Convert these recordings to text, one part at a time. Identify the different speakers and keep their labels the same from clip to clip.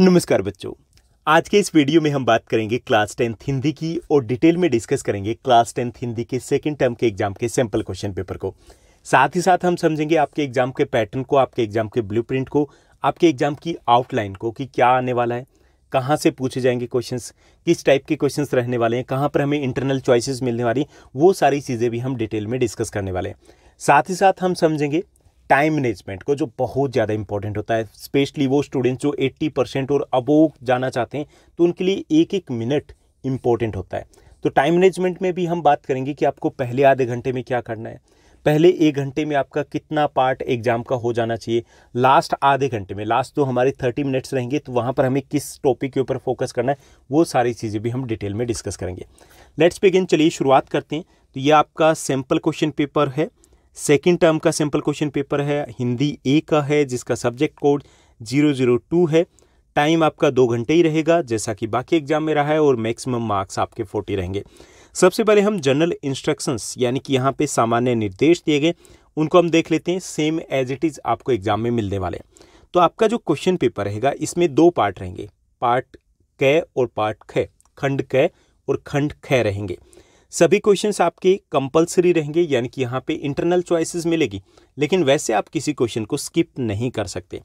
Speaker 1: नमस्कार बच्चों आज के इस वीडियो में हम बात करेंगे क्लास टेंथ हिंदी की और डिटेल में डिस्कस करेंगे क्लास टेंथ हिंदी के सेकेंड टर्म के एग्जाम के सैंपल क्वेश्चन पेपर को साथ ही साथ हम समझेंगे आपके एग्जाम के पैटर्न को आपके एग्जाम के ब्लूप्रिंट को आपके एग्जाम की आउटलाइन को कि क्या आने वाला है कहाँ से पूछे जाएंगे क्वेश्चंस किस टाइप के क्वेश्चंस रहने वाले हैं कहाँ पर हमें इंटरनल चॉइसेस मिलने वाली वो सारी चीज़ें भी हम डिटेल में डिस्कस करने वाले हैं साथ ही साथ हम समझेंगे टाइम मैनेजमेंट को जो बहुत ज़्यादा इंपॉर्टेंट होता है स्पेशली वो स्टूडेंट्स जो 80 परसेंट और अबो जाना चाहते हैं तो उनके लिए एक एक मिनट इंपॉर्टेंट होता है तो टाइम मैनेजमेंट में भी हम बात करेंगे कि आपको पहले आधे घंटे में क्या करना है पहले एक घंटे में आपका कितना पार्ट एग्जाम का हो जाना चाहिए लास्ट आधे घंटे में लास्ट तो हमारे थर्टी मिनट्स रहेंगे तो वहाँ पर हमें किस टॉपिक के ऊपर फोकस करना है वो सारी चीज़ें भी हम डिटेल में डिस्कस करेंगे लेट्स बिगिन चलिए शुरुआत करते हैं तो ये आपका सैम्पल क्वेश्चन पेपर है सेकेंड टर्म का सिंपल क्वेश्चन पेपर है हिंदी ए का है जिसका subject code zero zero two है टाइम आपका दो घंटे ही रहेगा जैसा कि बाकी एग्जाम में रहा है और मैक्सिमम मार्क्स आपके फोर्टी रहेंगे सबसे पहले हम जनरल इंस्ट्रक्शंस यानी कि यहाँ पे सामान्य निर्देश दिए गए उनको हम देख लेते हैं सेम एज इट इज़ आपको एग्जाम में मिलने वाले हैं तो आपका जो क्वेश्चन पेपर रहेगा इसमें दो पार्ट रहेंगे पार्ट क और पार्ट ख खंड क और खंड ख रहेंगे सभी क्वेश्चन आपके कंपलसरी रहेंगे यानी कि यहाँ पे इंटरनल चॉइसेस मिलेगी लेकिन वैसे आप किसी क्वेश्चन को स्किप नहीं कर सकते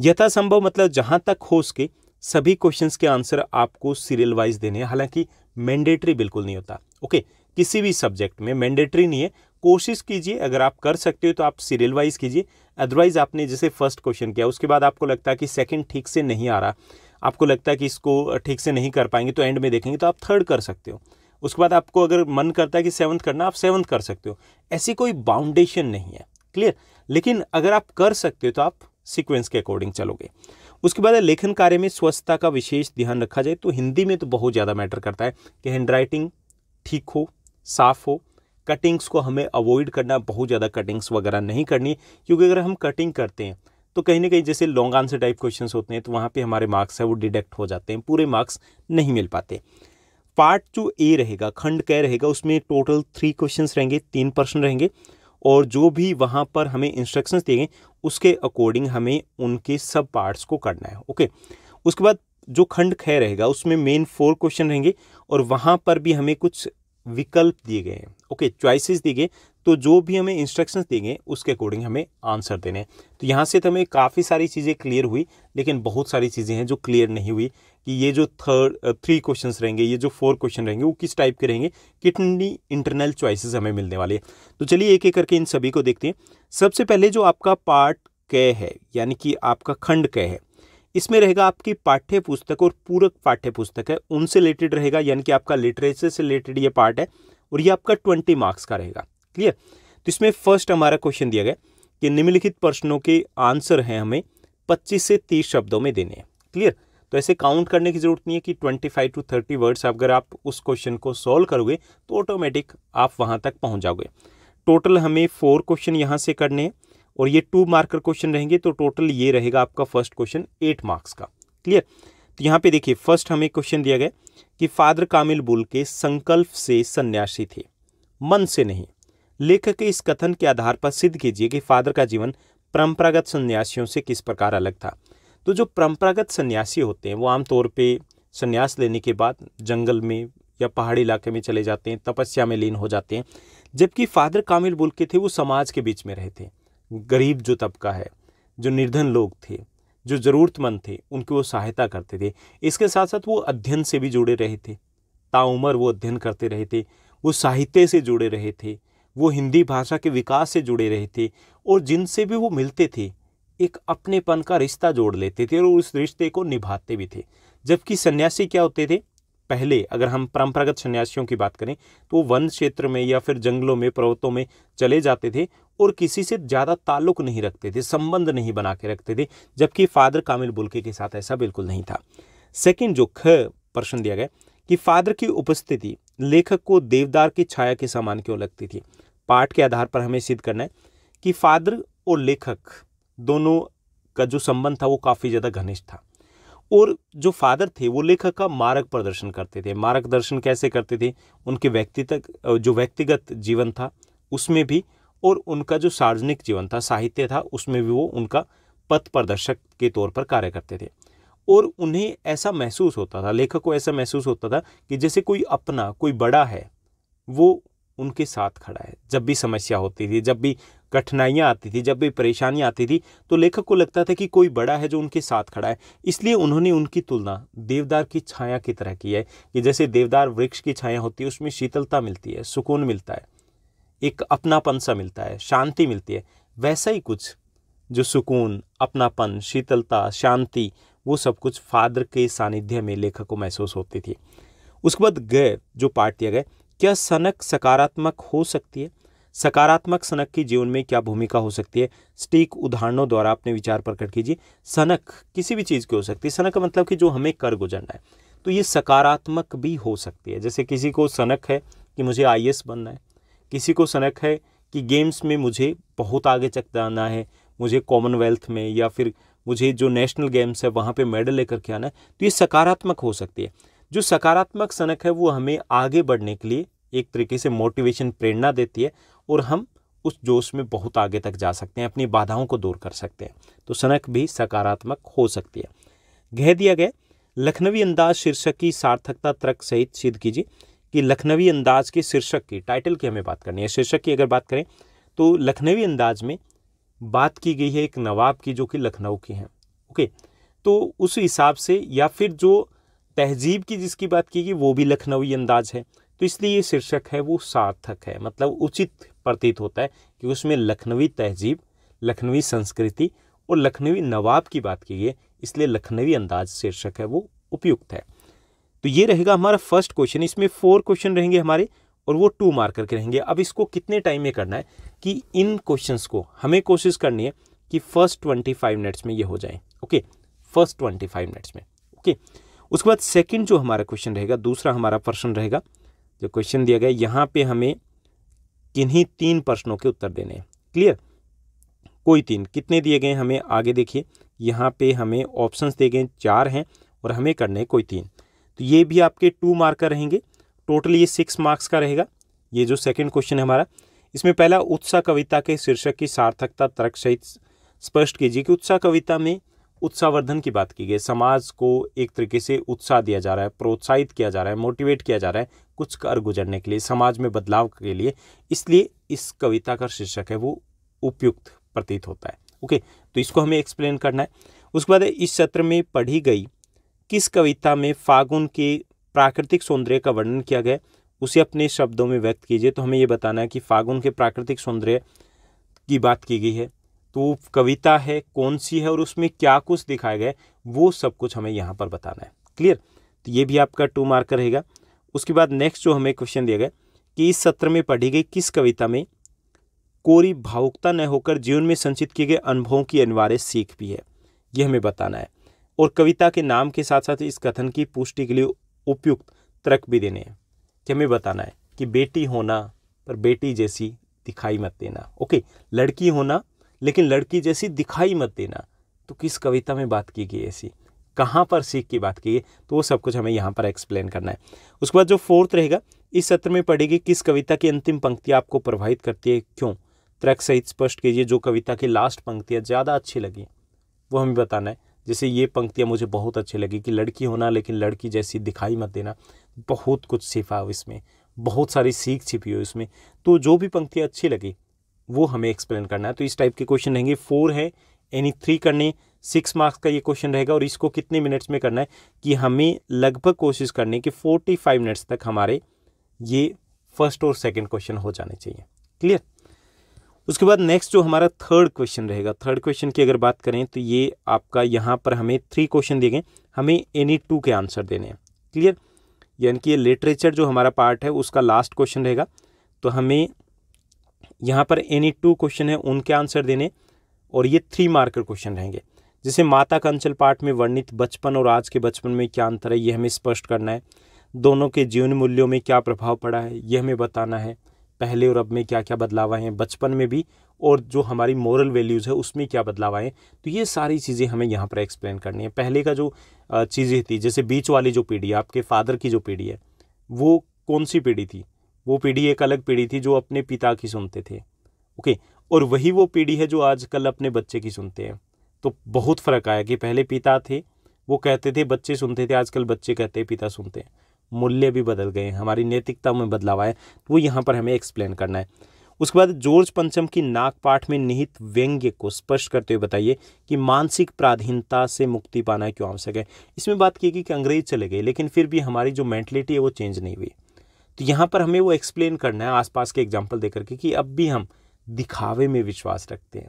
Speaker 1: यथासंभव मतलब जहाँ तक हो सके सभी क्वेश्चंस के आंसर आपको सीरियल वाइज देने हैं हालांकि मैंडेटरी बिल्कुल नहीं होता ओके किसी भी सब्जेक्ट में मैंडेटरी नहीं है कोशिश कीजिए अगर आप कर सकते हो तो आप सीरियल वाइज कीजिए अदरवाइज आपने जैसे फर्स्ट क्वेश्चन किया उसके बाद आपको लगता है कि सेकंड ठीक से नहीं आ रहा आपको लगता है कि इसको ठीक से नहीं कर पाएंगे तो एंड में देखेंगे तो आप थर्ड कर सकते हो उसके बाद आपको अगर मन करता है कि सेवन्थ करना आप सेवंथ कर सकते हो ऐसी कोई बाउंडेशन नहीं है क्लियर लेकिन अगर आप कर सकते हो तो आप सीक्वेंस के अकॉर्डिंग चलोगे उसके बाद लेखन कार्य में स्वच्छता का विशेष ध्यान रखा जाए तो हिंदी में तो बहुत ज़्यादा मैटर करता है कि हैंड राइटिंग ठीक हो साफ हो कटिंग्स को हमें अवॉइड करना बहुत ज़्यादा कटिंग्स वगैरह नहीं करनी क्योंकि अगर हम कटिंग करते हैं तो कहीं ना कहीं जैसे लॉन्ग आंसर टाइप क्वेश्चंस होते हैं तो वहाँ पे हमारे मार्क्स है वो डिडक्ट हो जाते हैं पूरे मार्क्स नहीं मिल पाते पार्ट जो ए रहेगा खंड कै रहेगा उसमें टोटल थ्री क्वेश्चंस रहेंगे तीन प्रश्न रहेंगे और जो भी वहाँ पर हमें इंस्ट्रक्शंस दिए गए उसके अकॉर्डिंग हमें उनके सब पार्ट्स को करना है ओके उसके बाद जो खंड खय रहेगा उसमें मेन फोर क्वेश्चन रहेंगे और वहाँ पर भी हमें कुछ विकल्प दिए गए हैं ओके चॉइसेस दिए गए तो जो भी हमें इंस्ट्रक्शंस दिए गए उसके अकॉर्डिंग हमें आंसर देने हैं तो यहाँ से तो हमें काफ़ी सारी चीज़ें क्लियर हुई लेकिन बहुत सारी चीज़ें हैं जो क्लियर नहीं हुई कि ये जो थर्ड थ्री क्वेश्चन रहेंगे ये जो फोर क्वेश्चन रहेंगे वो किस टाइप के रहेंगे कितनी इंटरनल चॉइसेस हमें मिलने वाले हैं तो चलिए एक एक करके इन सभी को देखते हैं सबसे पहले जो आपका पार्ट क है यानी कि आपका खंड क है इसमें रहेगा आपकी पाठ्य पुस्तक और पूरक पाठ्य पुस्तक है उनसे रिलेटेड रहेगा यानी कि आपका लिटरेचर से रिलेटेड ये पार्ट है और ये आपका ट्वेंटी मार्क्स का रहेगा क्लियर तो इसमें फर्स्ट हमारा क्वेश्चन दिया गया कि निम्नलिखित प्रश्नों के आंसर हैं हमें पच्चीस से तीस शब्दों में देने हैं क्लियर तो ऐसे काउंट करने की ज़रूरत नहीं है कि twenty five to thirty words अगर आप उस क्वेश्चन को सॉल्व करोगे तो ऑटोमेटिक आप वहाँ तक पहुँच जाओगे टोटल हमें फोर क्वेश्चन यहाँ से करने हैं और ये टू मार्कर क्वेश्चन रहेंगे तो टोटल ये रहेगा आपका फर्स्ट क्वेश्चन एट मार्क्स का क्लियर तो यहाँ पे देखिए फर्स्ट हमें क्वेश्चन दिया गया कि फादर कामिल बुल के संकल्प से सन्यासी थे मन से नहीं लेखक के इस कथन के आधार पर सिद्ध कीजिए कि फादर का जीवन परंपरागत सन्यासियों से किस प्रकार अलग था तो जो परंपरागत सन्यासी होते हैं वो आमतौर पे सन्यास लेने के बाद जंगल में या पहाड़ी इलाके में चले जाते हैं तपस्या में लीन हो जाते हैं जबकि फादर कामिल बोल के थे वो समाज के बीच में रहे थे गरीब जो तबका है जो निर्धन लोग थे जो ज़रूरतमंद थे उनकी वो सहायता करते थे इसके साथ साथ वो अध्ययन से भी जुड़े रहे थे ताउमर वो अध्ययन करते रहे थे वो साहित्य से जुड़े रहे थे वो हिंदी भाषा के विकास से जुड़े रहे थे और जिनसे भी वो मिलते थे एक अपनेपन का रिश्ता जोड़ लेते थे और उस रिश्ते को निभाते भी थे जबकि सन्यासी क्या होते थे पहले अगर हम परंपरागत सन्यासियों की बात करें तो वन क्षेत्र में या फिर जंगलों में पर्वतों में चले जाते थे और किसी से ज़्यादा ताल्लुक नहीं रखते थे संबंध नहीं बना के रखते थे जबकि फादर कामिल बुल्के के साथ ऐसा बिल्कुल नहीं था सेकंड जो ख प्रश्न दिया गया कि फादर की उपस्थिति लेखक को देवदार की छाया के समान क्यों लगती थी पाठ के आधार पर हमें सिद्ध करना है कि फादर और लेखक दोनों का जो संबंध था वो काफ़ी ज़्यादा घनिष्ठ था और जो फादर थे वो लेखक का मार्ग प्रदर्शन करते थे मार्ग दर्शन कैसे करते थे उनके व्यक्ति तक जो व्यक्तिगत जीवन था उसमें भी और उनका जो सार्वजनिक जीवन था साहित्य था उसमें भी वो उनका पथ प्रदर्शक के तौर पर कार्य करते थे और उन्हें ऐसा महसूस होता था लेखक को ऐसा महसूस होता था कि जैसे कोई अपना कोई बड़ा है वो उनके साथ खड़ा है जब भी समस्या होती थी जब भी कठिनाइयाँ आती थी जब भी परेशानियाँ आती थी तो लेखक को लगता था कि कोई बड़ा है जो उनके साथ खड़ा है इसलिए उन्होंने उनकी तुलना देवदार की छाया की तरह की है कि जैसे देवदार वृक्ष की छाया होती है उसमें शीतलता मिलती है सुकून मिलता है एक अपनापन सा मिलता है शांति मिलती है वैसा ही कुछ जो सुकून अपनापन शीतलता शांति वो सब कुछ फादर के सानिध्य में लेखक को महसूस होती थी उसके बाद गए जो पार्ट दिया गया क्या सनक सकारात्मक हो सकती है सकारात्मक सनक की जीवन में क्या भूमिका हो सकती है स्टीक उदाहरणों द्वारा अपने विचार प्रकट कीजिए सनक किसी भी चीज़ की हो सकती है सनक का मतलब कि जो हमें कर गुजरना है तो ये सकारात्मक भी हो सकती है जैसे किसी को सनक है कि मुझे आई बनना है किसी को सनक है कि गेम्स में मुझे बहुत आगे चक जाना है मुझे कॉमनवेल्थ में या फिर मुझे जो नेशनल गेम्स है वहाँ पे मेडल लेकर के आना है तो ये सकारात्मक हो सकती है जो सकारात्मक सनक है वो हमें आगे बढ़ने के लिए एक तरीके से मोटिवेशन प्रेरणा देती है और हम उस जोश में बहुत आगे तक जा सकते हैं अपनी बाधाओं को दूर कर सकते हैं तो सनक भी सकारात्मक हो सकती है कह दिया गया लखनवी अंदाज शीर्षक की सार्थकता तर्क सहित सिद्ध कीजिए कि लखनवी अंदाज के शीर्षक की टाइटल की हमें बात करनी है शीर्षक की अगर बात करें तो लखनवी अंदाज में बात की गई है एक नवाब की जो कि लखनऊ की हैं ओके तो उस हिसाब से या फिर जो तहजीब की जिसकी बात की गई वो भी लखनवी अंदाज है तो इसलिए ये शीर्षक है वो सार्थक है मतलब उचित प्रतीत होता है कि उसमें लखनवी तहजीब लखनवी संस्कृति और लखनवी नवाब की बात की गई इसलिए लखनवी अंदाज शीर्षक है वो उपयुक्त है तो ये रहेगा हमारा फर्स्ट क्वेश्चन इसमें फोर क्वेश्चन रहेंगे हमारे और वो टू मार्कर के रहेंगे अब इसको कितने टाइम में करना है कि इन क्वेश्चंस को हमें कोशिश करनी है कि फर्स्ट ट्वेंटी फाइव मिनट्स में ये हो जाए okay first twenty five minutes में ओके उसके बाद सेकंड जो हमारा क्वेश्चन रहेगा दूसरा हमारा प्रश्न रहेगा जो क्वेश्चन दिया गया यहाँ पे हमें किन्हीं तीन प्रश्नों के उत्तर देने हैं क्लियर कोई तीन कितने दिए गए हमें आगे देखिए यहाँ पे हमें ऑप्शंस दिए गए चार हैं और हमें करने कोई तीन तो ये भी आपके टू मार्क का रहेंगे टोटल ये सिक्स मार्क्स का रहेगा ये जो सेकंड क्वेश्चन है हमारा इसमें पहला उत्साह कविता के शीर्षक की सार्थकता तर्क सहित स्पष्ट कीजिए कि उत्साह कविता में उत्साहवर्धन की बात की गई समाज को एक तरीके से उत्साह दिया जा रहा है प्रोत्साहित किया जा रहा है मोटिवेट किया जा रहा है कुछ कर गुजरने के लिए समाज में बदलाव के लिए इसलिए इस कविता का शीर्षक है वो उपयुक्त प्रतीत होता है ओके तो इसको हमें एक्सप्लेन करना है उसके बाद इस सत्र में पढ़ी गई किस कविता में फागुन के प्राकृतिक सौंदर्य का वर्णन किया गया उसे अपने शब्दों में व्यक्त कीजिए तो हमें ये बताना है कि फागुन के प्राकृतिक सौंदर्य की बात की गई है वो तो कविता है कौन सी है और उसमें क्या कुछ दिखाया गया है वो सब कुछ हमें यहाँ पर बताना है क्लियर तो ये भी आपका टू मार्क रहेगा उसके बाद नेक्स्ट जो हमें क्वेश्चन दिया गया कि इस सत्र में पढ़ी गई किस कविता में कोरी भावुकता न होकर जीवन में संचित किए गए अनुभवों की अनिवार्य सीख भी है ये हमें बताना है और कविता के नाम के साथ साथ इस कथन की पुष्टि के लिए उपयुक्त तर्क भी देने हैं कि हमें बताना है कि बेटी होना पर बेटी जैसी दिखाई मत देना ओके लड़की होना लेकिन लड़की जैसी दिखाई मत देना तो किस कविता में बात की गई ऐसी कहाँ पर सीख की बात की गई तो वो सब कुछ हमें यहाँ पर एक्सप्लेन करना है उसके बाद जो फोर्थ रहेगा इस सत्र में पढ़ेगी किस कविता की अंतिम पंक्ति आपको प्रभावित करती है क्यों ट्रैक सहित स्पष्ट कीजिए जो कविता की लास्ट पंक्तियाँ ज़्यादा अच्छी लगी वो हमें बताना है जैसे ये पंक्तियाँ मुझे बहुत अच्छी लगी कि लड़की होना लेकिन लड़की जैसी दिखाई मत देना बहुत कुछ सिफा इसमें बहुत सारी सीख छिपी हो इसमें तो जो भी पंक्तियाँ अच्छी लगी वो हमें एक्सप्लेन करना है तो इस टाइप के क्वेश्चन रहेंगे फोर है यानी थ्री करने सिक्स मार्क्स का ये क्वेश्चन रहेगा और इसको कितने मिनट्स में करना है कि हमें लगभग कोशिश करनी कि फोर्टी फाइव मिनट्स तक हमारे ये फर्स्ट और सेकेंड क्वेश्चन हो जाने चाहिए क्लियर उसके बाद नेक्स्ट जो हमारा थर्ड क्वेश्चन रहेगा थर्ड क्वेश्चन की अगर बात करें तो ये आपका यहाँ पर हमें थ्री क्वेश्चन दिए गए हमें एनी टू के आंसर देने हैं क्लियर यानी कि ये लिटरेचर जो हमारा पार्ट है उसका लास्ट क्वेश्चन रहेगा तो हमें यहाँ पर एनी टू क्वेश्चन है उनके आंसर देने और ये थ्री मार्कर क्वेश्चन रहेंगे जैसे माता का अंचल पाठ में वर्णित बचपन और आज के बचपन में क्या अंतर है ये हमें स्पष्ट करना है दोनों के जीवन मूल्यों में क्या प्रभाव पड़ा है ये हमें बताना है पहले और अब में क्या क्या बदलाव आए हैं बचपन में भी और जो हमारी मॉरल वैल्यूज़ है उसमें क्या बदलाव आए तो ये सारी चीज़ें हमें यहाँ पर एक्सप्लेन करनी है पहले का जो चीज़ें थी जैसे बीच वाली जो पीढ़ी आपके फादर की जो पीढ़ी है वो कौन सी पीढ़ी थी वो पीढ़ी एक अलग पीढ़ी थी जो अपने पिता की सुनते थे ओके और वही वो पीढ़ी है जो आजकल अपने बच्चे की सुनते हैं तो बहुत फ़र्क आया कि पहले पिता थे वो कहते थे बच्चे सुनते थे आजकल बच्चे कहते हैं पिता सुनते हैं मूल्य भी बदल गए हमारी नैतिकता में बदलाव आए तो वो यहाँ पर हमें एक्सप्लेन करना है उसके बाद जॉर्ज पंचम की नाक पाठ में निहित व्यंग्य को स्पष्ट करते हुए बताइए कि मानसिक प्राधीनता से मुक्ति पाना क्यों आवश्यक है इसमें बात की गई कि अंग्रेज चले गए लेकिन फिर भी हमारी जो मैंटलिटी है वो चेंज नहीं हुई तो यहाँ पर हमें वो एक्सप्लेन करना है आसपास के एग्जाम्पल दे करके कि अब भी हम दिखावे में विश्वास रखते हैं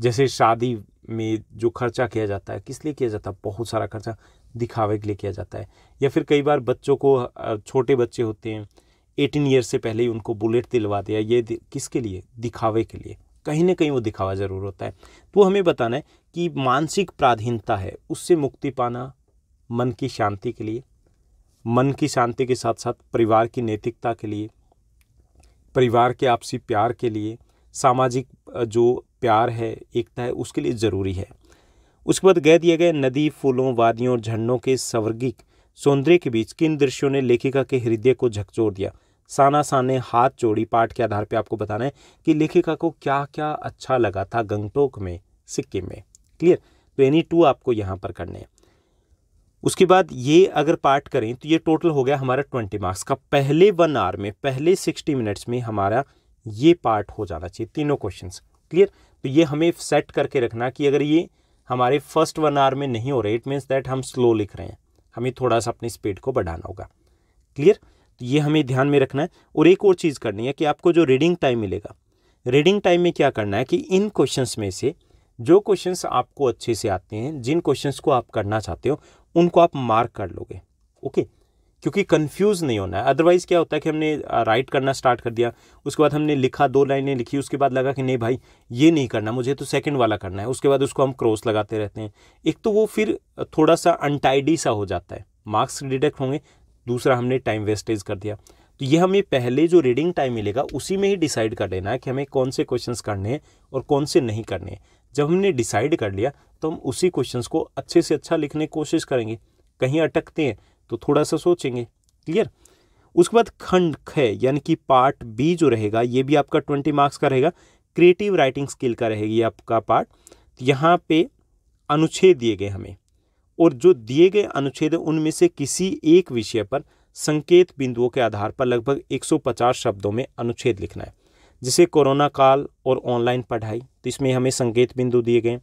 Speaker 1: जैसे शादी में जो खर्चा किया जाता है किस लिए किया जाता है बहुत सारा खर्चा दिखावे के लिए किया जाता है या फिर कई बार बच्चों को छोटे बच्चे होते हैं एटीन ईयर से पहले ही उनको बुलेट दिलवा दिया ये किसके लिए दिखावे के लिए कहीं ना कहीं वो दिखावा ज़रूर होता है तो हमें बताना है कि मानसिक प्राधीनता है उससे मुक्ति पाना मन की शांति के लिए मन की शांति के साथ साथ परिवार की नैतिकता के लिए परिवार के आपसी प्यार के लिए सामाजिक जो प्यार है एकता है उसके लिए ज़रूरी है उसके बाद कह दिए गए नदी फूलों वादियों और झरनों के स्वर्गिक सौंदर्य के बीच किन दृश्यों ने लेखिका के हृदय को झकझोर दिया साना साने हाथ जोड़ी पाठ के आधार पर आपको बताना है कि लेखिका को क्या क्या अच्छा लगा था गंगटोक में सिक्किम में क्लियर तो एनी टू आपको यहाँ पर करने हैं उसके बाद ये अगर पार्ट करें तो ये टोटल हो गया हमारा ट्वेंटी मार्क्स का पहले वन आवर में पहले सिक्सटी मिनट्स में हमारा ये पार्ट हो जाना चाहिए तीनों क्वेश्चन क्लियर तो ये हमें सेट करके रखना कि अगर ये हमारे फर्स्ट वन आवर में नहीं हो रहे इट मीन्स दैट हम स्लो लिख रहे हैं हमें थोड़ा सा अपनी स्पीड को बढ़ाना होगा क्लियर तो ये हमें ध्यान में रखना है और एक और चीज़ करनी है कि आपको जो रीडिंग टाइम मिलेगा रीडिंग टाइम में क्या करना है कि इन क्वेश्चंस में से जो क्वेश्चंस आपको अच्छे से आते हैं जिन क्वेश्चंस को आप करना चाहते हो उनको आप मार्क कर लोगे ओके क्योंकि कंफ्यूज नहीं होना है अदरवाइज़ क्या होता है कि हमने राइट करना स्टार्ट कर दिया उसके बाद हमने लिखा दो लाइनें लिखी उसके बाद लगा कि नहीं भाई ये नहीं करना मुझे तो सेकंड वाला करना है उसके बाद उसको हम क्रॉस लगाते रहते हैं एक तो वो फिर थोड़ा सा अनटाइडी सा हो जाता है मार्क्स डिडक्ट होंगे दूसरा हमने टाइम वेस्टेज कर दिया तो ये हमें पहले जो रीडिंग टाइम मिलेगा उसी में ही डिसाइड कर लेना है कि हमें कौन से क्वेश्चन करने हैं और कौन से नहीं करने हैं जब हमने डिसाइड कर लिया तो हम उसी क्वेश्चंस को अच्छे से अच्छा लिखने की कोशिश करेंगे कहीं अटकते हैं तो थोड़ा सा सोचेंगे क्लियर उसके बाद खंड ख यानी कि पार्ट बी जो रहेगा ये भी आपका ट्वेंटी मार्क्स का रहेगा क्रिएटिव राइटिंग स्किल का रहेगी आपका पार्ट तो यहाँ पे अनुच्छेद दिए गए हमें और जो दिए गए अनुच्छेद उनमें से किसी एक विषय पर संकेत बिंदुओं के आधार पर लगभग 150 शब्दों में अनुच्छेद लिखना है जैसे कोरोना काल और ऑनलाइन पढ़ाई तो इसमें हमें संकेत बिंदु दिए गए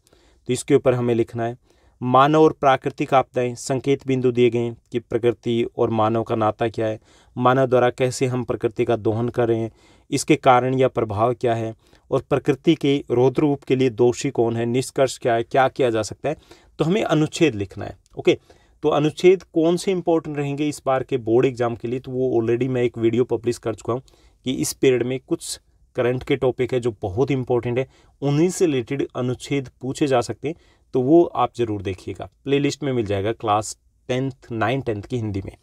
Speaker 1: तो इसके ऊपर हमें लिखना है मानव और प्राकृतिक आपदाएं संकेत बिंदु दिए गए कि प्रकृति और मानव का नाता क्या है मानव द्वारा कैसे हम प्रकृति का दोहन कर रहे हैं इसके कारण या प्रभाव क्या है और प्रकृति के रोध रूप के लिए दोषी कौन है निष्कर्ष क्या है क्या किया जा सकता है तो हमें अनुच्छेद लिखना है ओके तो अनुच्छेद कौन से इंपॉर्टेंट रहेंगे इस बार के बोर्ड एग्जाम के लिए तो वो ऑलरेडी मैं एक वीडियो पब्लिश कर चुका हूँ कि इस पीरियड में कुछ करंट के टॉपिक है जो बहुत इंपॉर्टेंट है उन्हीं से रिलेटेड अनुच्छेद पूछे जा सकते हैं तो वो आप ज़रूर देखिएगा प्लेलिस्ट में मिल जाएगा क्लास टेंथ नाइन टेंथ की हिंदी में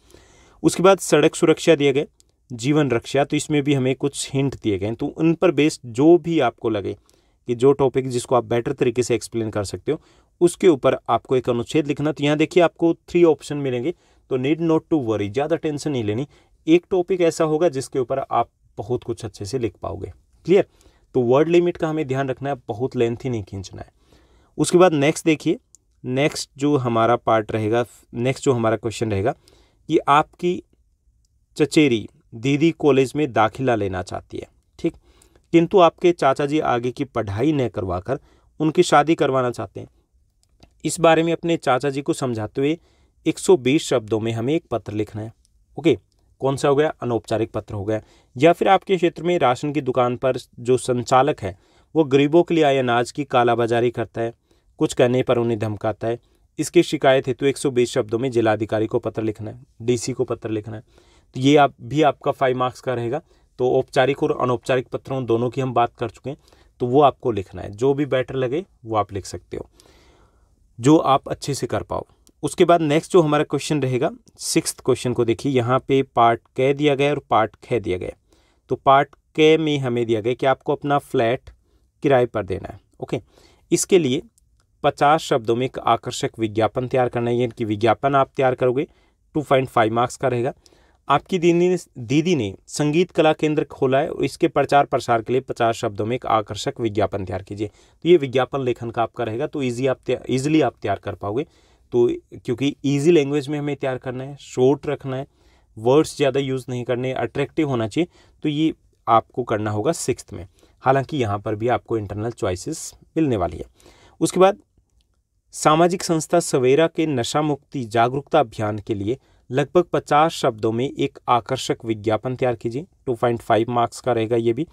Speaker 1: उसके बाद सड़क सुरक्षा दिया गया जीवन रक्षा तो इसमें भी हमें कुछ हिंट दिए गए तो उन पर बेस्ड जो भी आपको लगे कि जो टॉपिक जिसको आप बेटर तरीके से एक्सप्लेन कर सकते हो उसके ऊपर आपको एक अनुच्छेद लिखना तो यहाँ देखिए आपको थ्री ऑप्शन मिलेंगे तो नीड नॉट टू वरी ज़्यादा टेंशन नहीं लेनी एक टॉपिक ऐसा होगा जिसके ऊपर आप बहुत कुछ अच्छे से लिख पाओगे क्लियर तो वर्ड लिमिट का हमें ध्यान रखना है बहुत लेंथी नहीं खींचना है उसके बाद नेक्स्ट देखिए नेक्स्ट जो हमारा पार्ट रहेगा नेक्स्ट जो हमारा क्वेश्चन रहेगा कि आपकी चचेरी दीदी कॉलेज में दाखिला लेना चाहती है ठीक किंतु आपके चाचा जी आगे की पढ़ाई न करवाकर उनकी शादी करवाना चाहते हैं इस बारे में अपने चाचा जी को समझाते हुए 120 शब्दों में हमें एक पत्र लिखना है ओके कौन सा हो गया अनौपचारिक पत्र हो गया या फिर आपके क्षेत्र में राशन की दुकान पर जो संचालक है वो गरीबों के लिए आए अनाज की कालाबाजारी करता है कुछ कहने पर उन्हें धमकाता है इसकी शिकायत हेतु एक 120 शब्दों में जिलाधिकारी को पत्र लिखना है डी को पत्र लिखना है तो ये आप भी आपका फाइव मार्क्स का रहेगा तो औपचारिक और अनौपचारिक पत्रों दोनों की हम बात कर चुके हैं तो वो आपको लिखना है जो भी बेटर लगे वो आप लिख सकते हो जो आप अच्छे से कर पाओ उसके बाद नेक्स्ट जो हमारा क्वेश्चन रहेगा सिक्स क्वेश्चन को देखिए यहाँ पे पार्ट कै दिया गया और पार्ट ख दिया गया तो पार्ट कै में हमें दिया गया कि आपको अपना फ्लैट किराए पर देना है ओके इसके लिए पचास शब्दों में एक आकर्षक विज्ञापन तैयार करना है यानी कि विज्ञापन आप तैयार करोगे टू पॉइंट फाइव मार्क्स का रहेगा आपकी दीदी ने दीदी ने संगीत कला केंद्र खोला है और इसके प्रचार प्रसार के लिए पचास शब्दों में एक आकर्षक विज्ञापन तैयार कीजिए तो ये विज्ञापन लेखन का आपका रहेगा तो ईजी आप इजिली आप तैयार कर पाओगे तो क्योंकि ईजी लैंग्वेज में हमें तैयार करना है शॉर्ट रखना है वर्ड्स ज़्यादा यूज़ नहीं करने अट्रैक्टिव होना चाहिए तो ये आपको करना होगा सिक्स में हालांकि यहाँ पर भी आपको इंटरनल चॉइसेस मिलने वाली है उसके बाद सामाजिक संस्था सवेरा के नशा मुक्ति जागरूकता अभियान के लिए लगभग पचास शब्दों में एक आकर्षक विज्ञापन तैयार कीजिए टू पॉइंट फाइव मार्क्स का रहेगा ये भी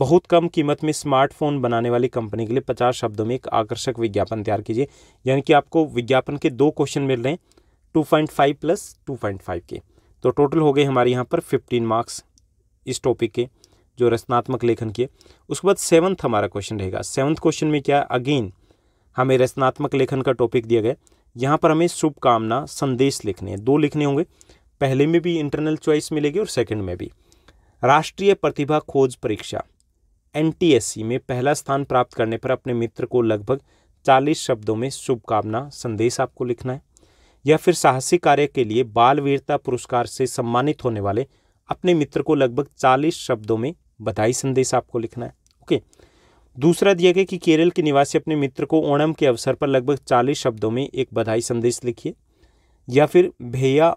Speaker 1: बहुत कम कीमत में स्मार्टफोन बनाने वाली कंपनी के लिए पचास शब्दों में एक आकर्षक विज्ञापन तैयार कीजिए यानी कि आपको विज्ञापन के दो क्वेश्चन मिल रहे हैं two point five plus two point five के तो टोटल हो गए हमारे यहाँ पर फिफ्टीन मार्क्स इस टॉपिक के जो रचनात्मक लेखन के उसके बाद सेवन्थ हमारा क्वेश्चन रहेगा सेवन्थ क्वेश्चन में क्या है अगेन हमें रचनात्मक लेखन का टॉपिक दिया गया यहाँ पर हमें शुभकामना संदेश लिखने हैं दो लिखने होंगे पहले में भी इंटरनल चॉइस मिलेगी और सेकंड में भी राष्ट्रीय प्रतिभा खोज परीक्षा एन में पहला स्थान प्राप्त करने पर अपने मित्र को लगभग 40 शब्दों में शुभकामना संदेश आपको लिखना है या फिर साहसिक कार्य के लिए बाल वीरता पुरस्कार से सम्मानित होने वाले अपने मित्र को लगभग 40 शब्दों में बधाई संदेश आपको लिखना है ओके दूसरा दिया गया कि केरल के निवासी अपने मित्र को ओणम के अवसर पर लगभग चालीस शब्दों में एक बधाई संदेश लिखिए या फिर भैया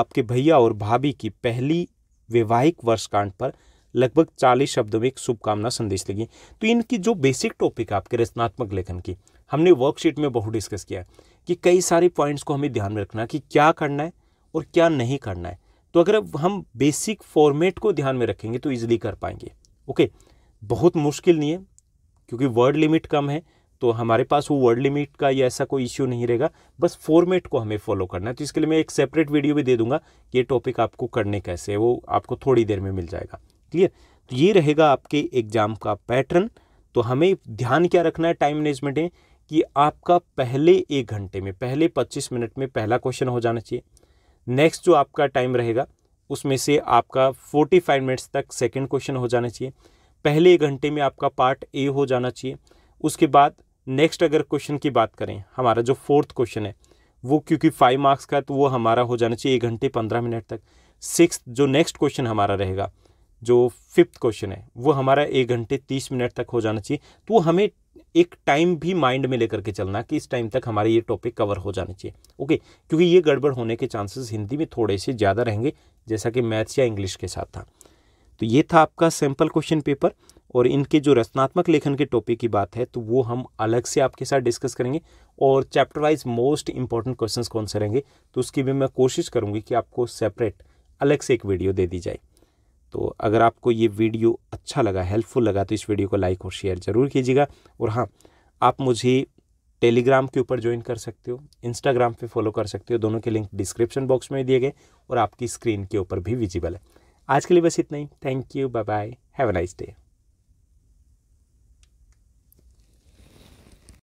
Speaker 1: आपके भैया और भाभी की पहली वैवाहिक वर्षकांड पर लगभग चालीस शब्दों में एक शुभकामना संदेश लगी तो इनकी जो बेसिक टॉपिक है आपके रचनात्मक लेखन की हमने वर्कशीट में बहुत डिस्कस किया कि कई सारे पॉइंट्स को हमें ध्यान में रखना है कि क्या करना है और क्या नहीं करना है तो अगर हम बेसिक फॉर्मेट को ध्यान में रखेंगे तो ईजिली कर पाएंगे ओके बहुत मुश्किल नहीं है क्योंकि वर्ड लिमिट कम है तो हमारे पास वो वर्ड लिमिट का या ऐसा कोई इश्यू नहीं रहेगा बस फॉर्मेट को हमें फॉलो करना है तो इसके लिए मैं एक सेपरेट वीडियो भी दे दूंगा कि ये टॉपिक आपको करने कैसे है वो आपको थोड़ी देर में मिल जाएगा क्लियर तो ये रहेगा आपके एग्ज़ाम का पैटर्न तो हमें ध्यान क्या रखना है टाइम मैनेजमेंट में कि आपका पहले एक घंटे में पहले पच्चीस मिनट में पहला क्वेश्चन हो जाना चाहिए नेक्स्ट जो आपका टाइम रहेगा उसमें से आपका फोर्टी फाइव मिनट्स तक सेकेंड क्वेश्चन हो जाना चाहिए पहले एक घंटे में आपका पार्ट ए हो जाना चाहिए उसके बाद नेक्स्ट अगर क्वेश्चन की बात करें हमारा जो फोर्थ क्वेश्चन है वो क्योंकि फाइव मार्क्स का तो वो हमारा हो जाना चाहिए एक घंटे पंद्रह मिनट तक सिक्स जो नेक्स्ट क्वेश्चन हमारा रहेगा जो फिफ्थ क्वेश्चन है वो हमारा एक घंटे तीस मिनट तक हो जाना चाहिए तो हमें एक टाइम भी माइंड में लेकर के चलना कि इस टाइम तक हमारे ये टॉपिक कवर हो जाने चाहिए ओके क्योंकि ये गड़बड़ होने के चांसेस हिंदी में थोड़े से ज़्यादा रहेंगे जैसा कि मैथ्स या इंग्लिश के साथ था तो ये था आपका सैम्पल क्वेश्चन पेपर और इनके जो रचनात्मक लेखन के टॉपिक की बात है तो वो हम अलग से आपके साथ डिस्कस करेंगे और chapter wise most important question कौन से रहेंगे तो उसकी भी मैं कोशिश करूँगी कि आपको सेपरेट अलग से एक वीडियो दे दी जाए तो अगर आपको ये वीडियो अच्छा लगा हेल्पफुल लगा तो इस वीडियो को लाइक और शेयर ज़रूर कीजिएगा और हाँ आप मुझे टेलीग्राम के ऊपर ज्वाइन कर सकते हो इंस्टाग्राम पे फॉलो कर सकते हो दोनों के लिंक डिस्क्रिप्शन बॉक्स में दिए गए और आपकी स्क्रीन के ऊपर भी विजिबल है आज के लिए बस इतना ही thank you bye bye have a nice day